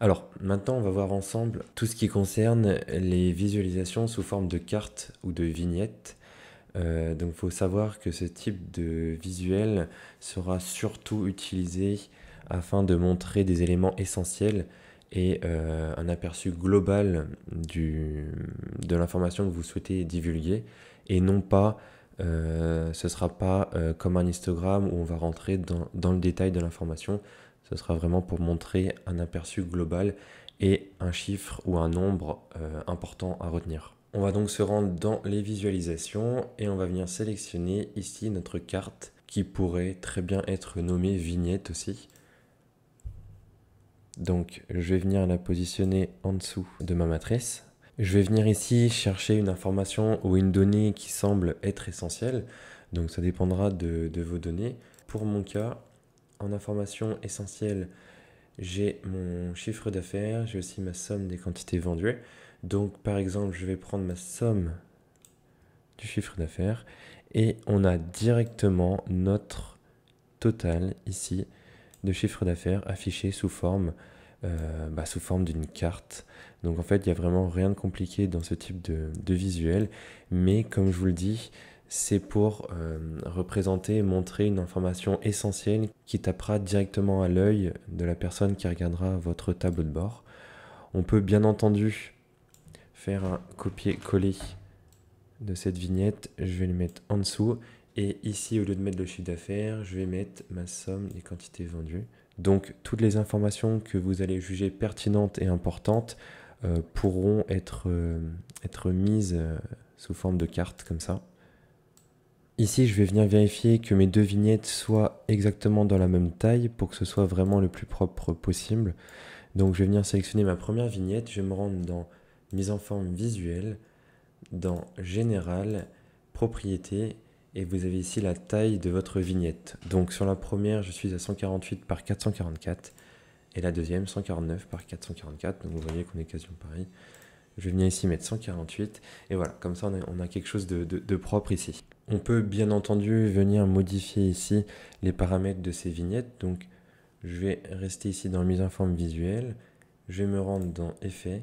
Alors maintenant, on va voir ensemble tout ce qui concerne les visualisations sous forme de cartes ou de vignettes. Euh, donc il faut savoir que ce type de visuel sera surtout utilisé afin de montrer des éléments essentiels et euh, un aperçu global de l'information que vous souhaitez divulguer et non pas euh, ce ne sera pas comme un histogramme où on va rentrer dans le détail de l'information ce sera vraiment pour montrer un aperçu global et un chiffre ou un nombre euh, important à retenir. On va donc se rendre dans les visualisations et on va venir sélectionner ici notre carte qui pourrait très bien être nommée vignette aussi. Donc je vais venir la positionner en dessous de ma matrice. Je vais venir ici chercher une information ou une donnée qui semble être essentielle. Donc ça dépendra de vos données. Pour mon cas, en information essentielle, j'ai mon chiffre d'affaires, j'ai aussi ma somme des quantités vendues. Donc par exemple, je vais prendre ma somme du chiffre d'affaires et on a directement notre total ici de chiffre d'affaires affiché sous forme euh, bah, sous forme d'une carte. Donc en fait, il n'y a vraiment rien de compliqué dans ce type de, visuel. Mais comme je vous le dis, c'est pour euh, représenter et montrer une information essentielle qui tapera directement à l'œil de la personne qui regardera votre tableau de bord. On peut bien entendu faire un copier-coller de cette vignette. Je vais le mettre en dessous. Et ici, au lieu de mettre le chiffre d'affaires, je vais mettre ma somme des quantités vendues. Donc, toutes les informations que vous allez juger pertinentes et importantes euh, pourront être, euh, être mises sous forme de cartes comme ça. Ici, je vais venir vérifier que mes deux vignettes soient exactement dans la même taille pour que ce soit vraiment le plus propre possible. Donc je vais venir sélectionner ma première vignette, je vais me rendre dans mise en forme visuelle, dans général, propriété, et vous avez ici la taille de votre vignette. Donc sur la première, je suis à 148 par 444, et la deuxième, 149 par 444, donc vous voyez qu'on est quasiment pareil. Je viens venir ici mettre 148 et voilà, comme ça on a, quelque chose de, propre ici. On peut bien entendu venir modifier ici les paramètres de ces vignettes. Donc je vais rester ici dans mise en forme visuelle, je vais me rendre dans effet.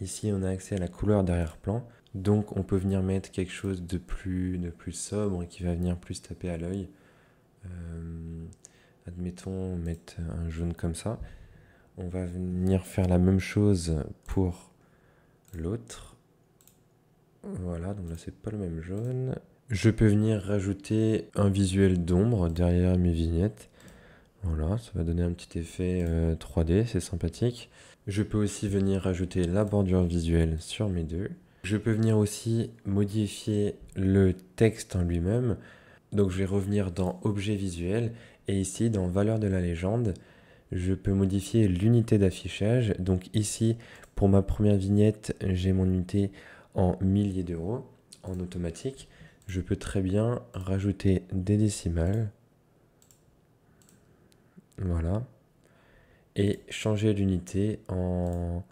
Ici on a accès à la couleur d'arrière-plan. Donc on peut venir mettre quelque chose de plus, de plus sobre et qui va venir plus taper à l'œil. Euh, admettons, mettre un jaune comme ça. On va venir faire la même chose pour l'autre. Voilà, donc là c'est pas le même jaune. Je peux venir rajouter un visuel d'ombre derrière mes vignettes. Voilà, ça va donner un petit effet 3D, euh, c'est sympathique. Je peux aussi venir rajouter la bordure visuelle sur mes deux. Je peux venir aussi modifier le texte en lui-même. Donc je vais revenir dans objet visuel et ici dans valeur de la légende, je peux modifier l'unité d'affichage. Donc ici, pour ma première vignette, j'ai mon unité en milliers d'euros en automatique. Je peux très bien rajouter des décimales. Voilà. Et changer l'unité en...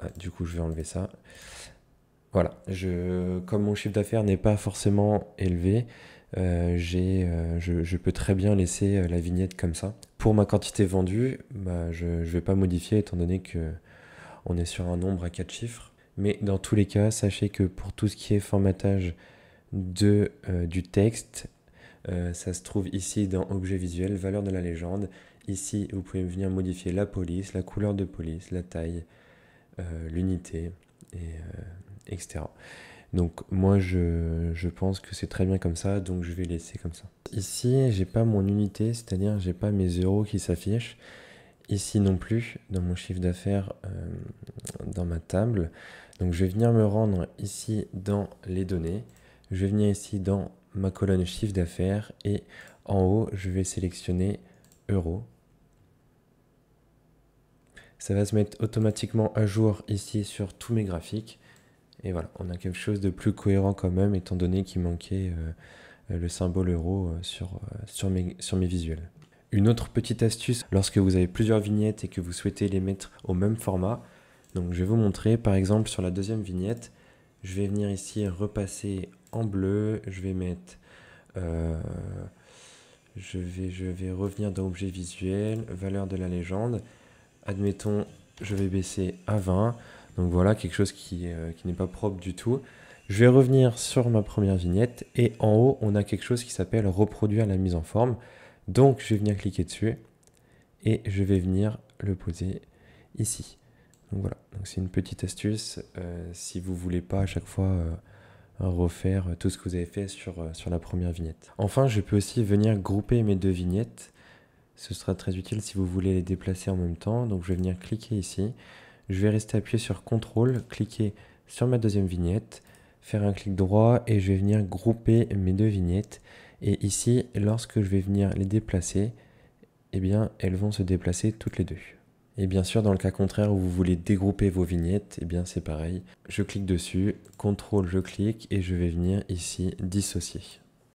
Ah, du coup, je vais enlever ça. Voilà, je, comme mon chiffre d'affaires n'est pas forcément élevé, euh, j'ai euh, je, je, peux très bien laisser euh, la vignette comme ça, pour ma quantité vendue, bah, je ne vais pas modifier étant donné que on est sur un nombre à 4 chiffres. Mais dans tous les cas, sachez que pour tout ce qui est formatage de, euh, du texte, euh, ça se trouve ici dans objet visuel, valeur de la légende. Ici, vous pouvez venir modifier la police, la couleur de police, la taille, euh, l'unité, etc. Donc moi je, pense que c'est très bien comme ça, donc je vais laisser comme ça. Ici j'ai pas mon unité, c'est-à-dire j'ai pas mes euros qui s'affichent. Ici non plus, dans mon chiffre d'affaires, euh, dans ma table. Donc je vais venir me rendre ici dans les données. Je vais venir ici dans ma colonne chiffre d'affaires et en haut je vais sélectionner euros ça va se mettre automatiquement à jour ici sur tous mes graphiques. Et voilà, on a quelque chose de plus cohérent quand même, étant donné qu'il manquait euh, le symbole euro euh, sur, euh, sur, mes, sur mes visuels. Une autre petite astuce, lorsque vous avez plusieurs vignettes et que vous souhaitez les mettre au même format, donc je vais vous montrer par exemple sur la deuxième vignette, je vais venir ici repasser en bleu, je vais mettre... je, vais, je vais revenir dans objet visuel, valeur de la légende, admettons je vais baisser à 20. Donc voilà, quelque chose euh, qui, n'est pas propre du tout. Je vais revenir sur ma première vignette et en haut, on a quelque chose qui s'appelle reproduire la mise en forme. Donc je vais venir cliquer dessus et je vais venir le poser ici. Donc voilà, c'est une petite astuce. Euh, si vous voulez pas à chaque fois euh, refaire tout ce que vous avez fait sur, sur la première vignette. Enfin, je peux aussi venir grouper mes deux vignettes. Ce sera très utile si vous voulez les déplacer en même temps. Donc je vais venir cliquer ici je vais rester appuyé sur CTRL, cliquer sur ma deuxième vignette, faire un clic droit et je vais venir grouper mes deux vignettes. Et ici, lorsque je vais venir les déplacer, eh bien, elles vont se déplacer toutes les deux. Et bien sûr, dans le cas contraire où vous voulez dégrouper vos vignettes, eh bien c'est pareil. Je clique dessus, contrôle, je clique et je vais venir ici dissocier.